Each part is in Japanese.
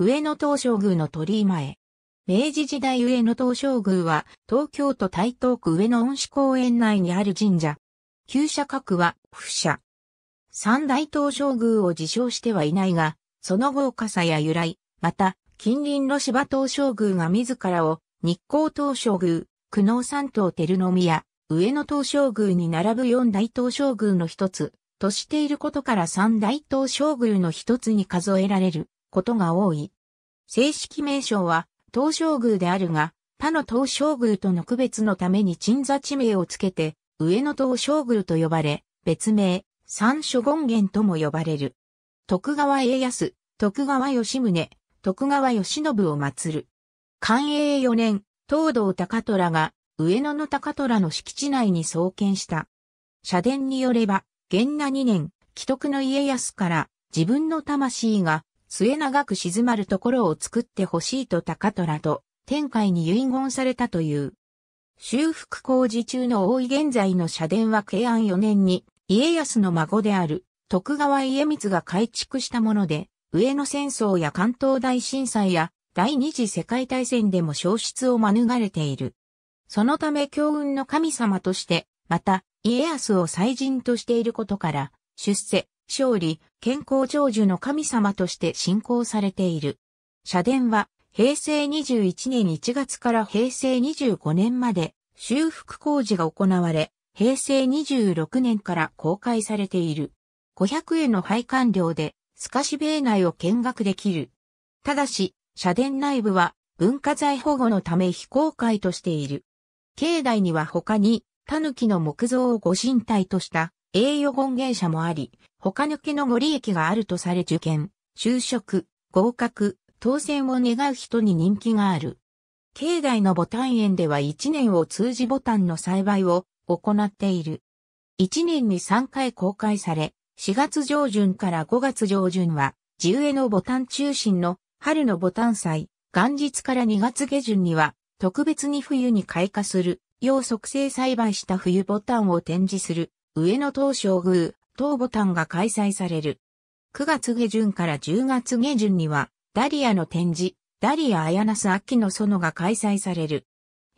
上野東照宮の鳥居前。明治時代上野東照宮は東京都台東区上野恩賜公園内にある神社。旧社格は不社。三大東照宮を自称してはいないが、その豪華さや由来、また近隣の芝東照宮が自らを日光東照宮、久能山東照宮、上野東照宮に並ぶ四大東照宮の一つとしていることから三大東照宮の一つに数えられる。ことが多い。正式名称は、東照宮であるが、他の東照宮との区別のために鎮座地名をつけて、上野東照宮と呼ばれ、別名、三所権現とも呼ばれる。徳川家康、徳川吉宗、徳川吉信を祀る。寛永4年、東道高虎が、上野の高虎の敷地内に創建した。社殿によれば、元那2年、既得の家康から、自分の魂が、末長く静まるところを作ってほしいと高虎と天海に遺言されたという。修復工事中の大井現在の社殿は慶安4年に家康の孫である徳川家光が改築したもので、上野戦争や関東大震災や第二次世界大戦でも消失を免れている。そのため強運の神様として、また家康を祭神としていることから、出世、勝利、健康長寿の神様として信仰されている。社殿は平成21年1月から平成25年まで修復工事が行われ、平成26年から公開されている。500円の配管料で、スカシベイ内を見学できる。ただし、社殿内部は文化財保護のため非公開としている。境内には他に、狸の木像をご神体とした栄誉権限者もあり、他抜けのご利益があるとされ受験、就職、合格、当選を願う人に人気がある。境内のボタン園では1年を通じボタンの栽培を行っている。1年に3回公開され、4月上旬から5月上旬は、地植えのボタン中心の春のボタン祭、元日から2月下旬には、特別に冬に開花する、要促成栽培した冬ボタンを展示する上野東照宮、東ボタンが開催される。9月下旬から10月下旬には、ダリアの展示、ダリア・アヤナス・秋の園が開催される。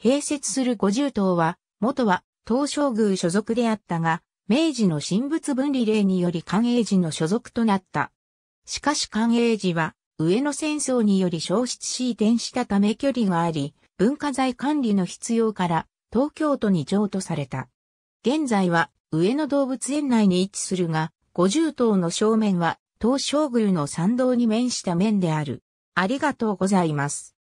併設する五重塔は、元は東照宮所属であったが、明治の神仏分離令により寛永寺の所属となった。しかし寛永寺は、上野戦争により消失し移転したため距離があり、文化財管理の必要から、東京都に譲渡された。現在は上野動物園内に位置するが、50頭の正面は東照宮の参道に面した面である。ありがとうございます。